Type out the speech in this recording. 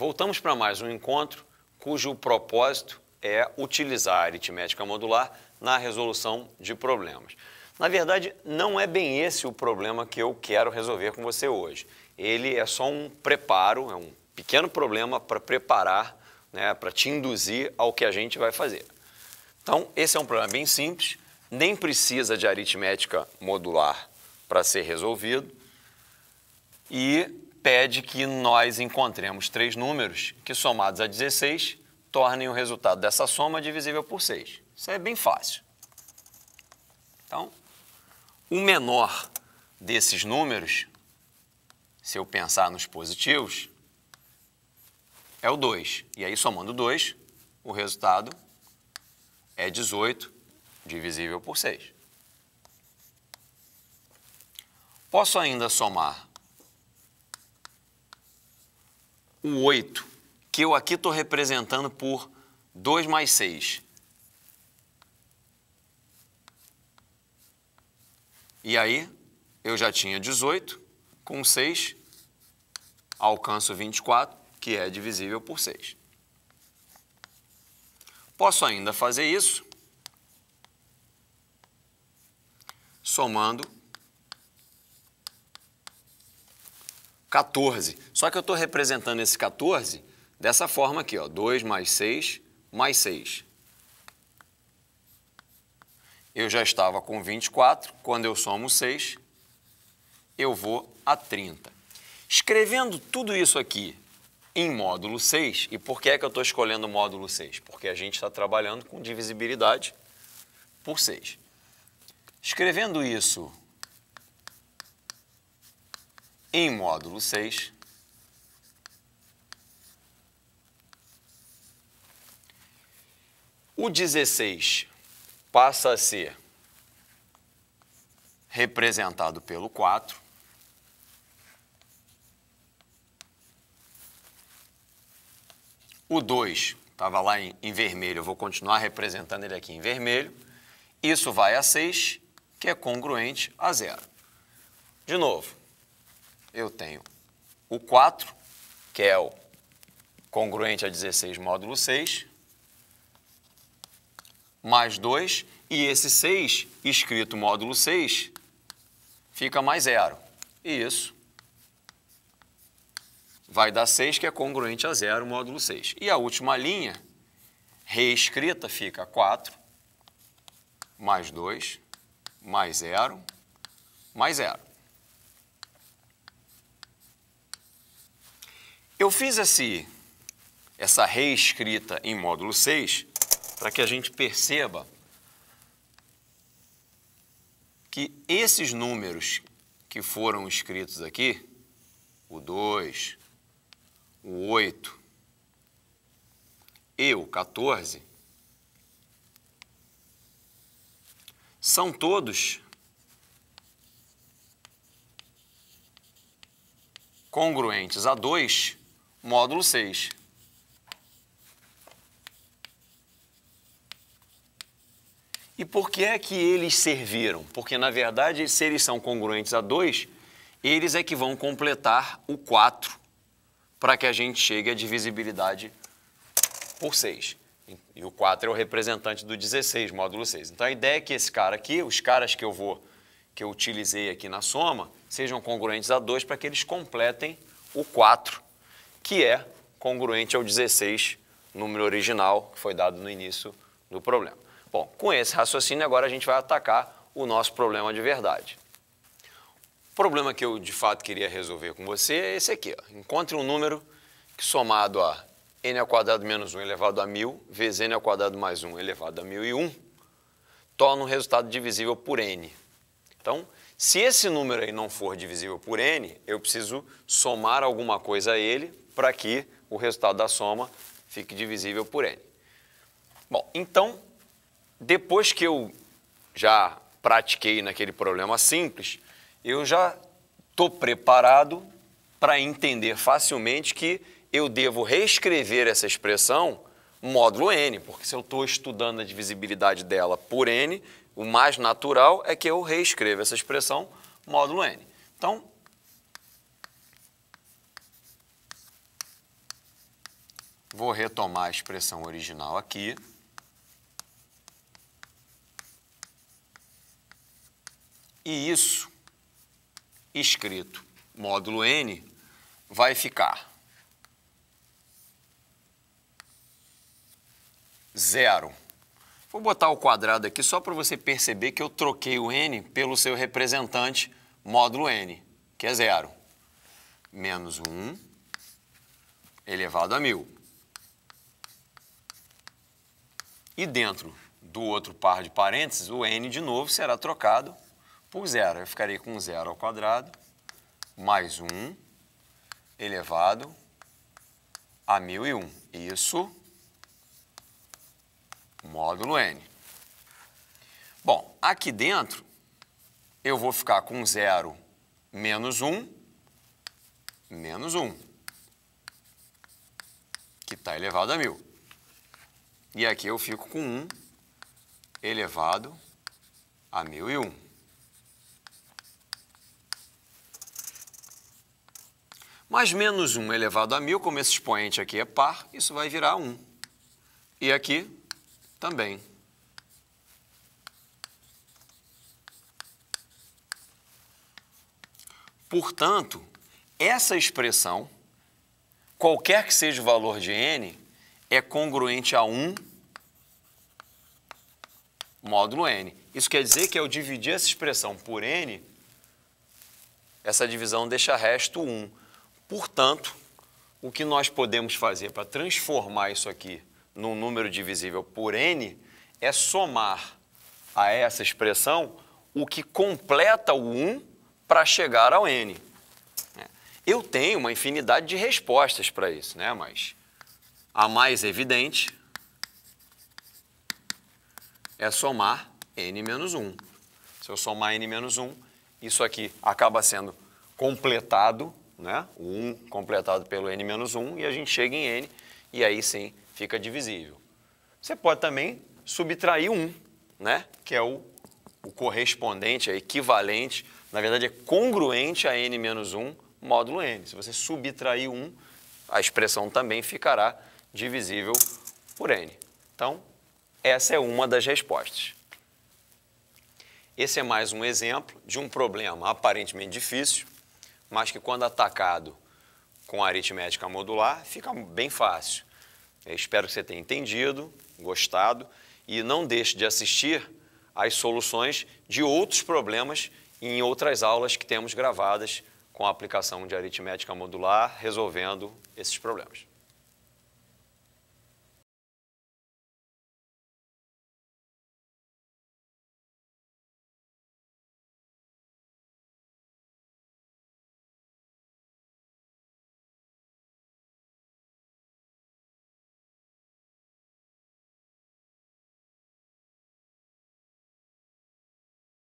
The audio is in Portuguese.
Voltamos para mais um encontro cujo propósito é utilizar a aritmética modular na resolução de problemas. Na verdade, não é bem esse o problema que eu quero resolver com você hoje. Ele é só um preparo, é um pequeno problema para preparar, né, para te induzir ao que a gente vai fazer. Então, esse é um problema bem simples, nem precisa de aritmética modular para ser resolvido. E pede que nós encontremos três números que, somados a 16, tornem o resultado dessa soma divisível por 6. Isso é bem fácil. Então, o menor desses números, se eu pensar nos positivos, é o 2. E aí, somando 2, o resultado é 18 divisível por 6. Posso ainda somar o 8, que eu aqui estou representando por 2 mais 6. E aí, eu já tinha 18, com 6, alcanço 24, que é divisível por 6. Posso ainda fazer isso somando 14. Só que eu estou representando esse 14 dessa forma aqui, ó, 2 mais 6 mais 6. Eu já estava com 24, quando eu somo 6, eu vou a 30. Escrevendo tudo isso aqui em módulo 6, e por que é que eu estou escolhendo o módulo 6? Porque a gente está trabalhando com divisibilidade por 6. Escrevendo isso em módulo 6 O 16 passa a ser representado pelo 4. O 2 estava lá em, em, vermelho, eu vou continuar representando ele aqui em vermelho. Isso vai a 6, que é congruente a zero. De novo, eu tenho o 4, que é o congruente a 16 módulo 6, mais 2, e esse 6, escrito módulo 6, fica mais zero. E isso vai dar 6, que é congruente a zero, módulo 6. E a última linha, reescrita, fica 4, mais 2, mais 0, mais zero. Eu fiz esse, essa reescrita em módulo 6 para que a gente perceba que esses números que foram escritos aqui, o 2, o 8 e o 14, são todos congruentes a 2 módulo 6. E por que é que eles serviram? Porque, na verdade, se eles são congruentes a 2, eles é que vão completar o 4 para que a gente chegue à divisibilidade por 6. E o 4 é o representante do 16, módulo 6. Então, a ideia é que esse cara aqui, os caras que eu vou que eu utilizei aqui na soma, sejam congruentes a 2 para que eles completem o 4 que é congruente ao 16, número original que foi dado no início do problema. Bom, com esse raciocínio, agora a gente vai atacar o nosso problema de verdade. O problema que eu de fato queria resolver com você é esse aqui. Ó. Encontre um número que somado a n ao quadrado menos 1 elevado a 1000 vezes n ao quadrado mais 1 elevado a 1001 torna um resultado divisível por n. Então, se esse número aí não for divisível por n, eu preciso somar alguma coisa a ele para que o resultado da soma fique divisível por n. Bom, então, depois que eu já pratiquei naquele problema simples, eu já estou preparado para entender facilmente que eu devo reescrever essa expressão módulo n, porque se eu estou estudando a divisibilidade dela por n, o mais natural é que eu reescreva essa expressão módulo n. Então, vou retomar a expressão original aqui. E isso, escrito módulo n, vai ficar zero. Vou botar o quadrado aqui só para você perceber que eu troquei o n pelo seu representante módulo n, que é zero. Menos 1 elevado a 1.000. E dentro do outro par de parênteses, o n de novo será trocado por zero. Eu ficarei com zero ao quadrado mais 1 elevado a 1.001. Isso módulo N. Bom, aqui dentro eu vou ficar com 0 menos 1, menos 1, que está elevado a 1.000. E aqui eu fico com 1 elevado a 1001. Mas menos 1 elevado a 1000, como esse expoente aqui é par, isso vai virar 1. E aqui também. Portanto, essa expressão, qualquer que seja o valor de n, é congruente a 1 módulo n. Isso quer dizer que ao dividir essa expressão por n, essa divisão deixa resto 1. Portanto, o que nós podemos fazer para transformar isso aqui num número divisível por n é somar a essa expressão o que completa o 1 para chegar ao n. É. Eu tenho uma infinidade de respostas para isso, né? mas a mais evidente é somar n menos 1. Se eu somar n menos 1, isso aqui acaba sendo completado, né? o 1 completado pelo n menos 1, e a gente chega em n, e aí sim fica divisível. Você pode também subtrair um, né? que é o, o correspondente, é equivalente, na verdade é congruente a n menos 1 módulo n. Se você subtrair 1, a expressão também ficará divisível por n. Então, essa é uma das respostas. Esse é mais um exemplo de um problema aparentemente difícil, mas que quando atacado com aritmética modular fica bem fácil. Eu espero que você tenha entendido, gostado e não deixe de assistir às soluções de outros problemas em outras aulas que temos gravadas com a aplicação de aritmética modular resolvendo esses problemas.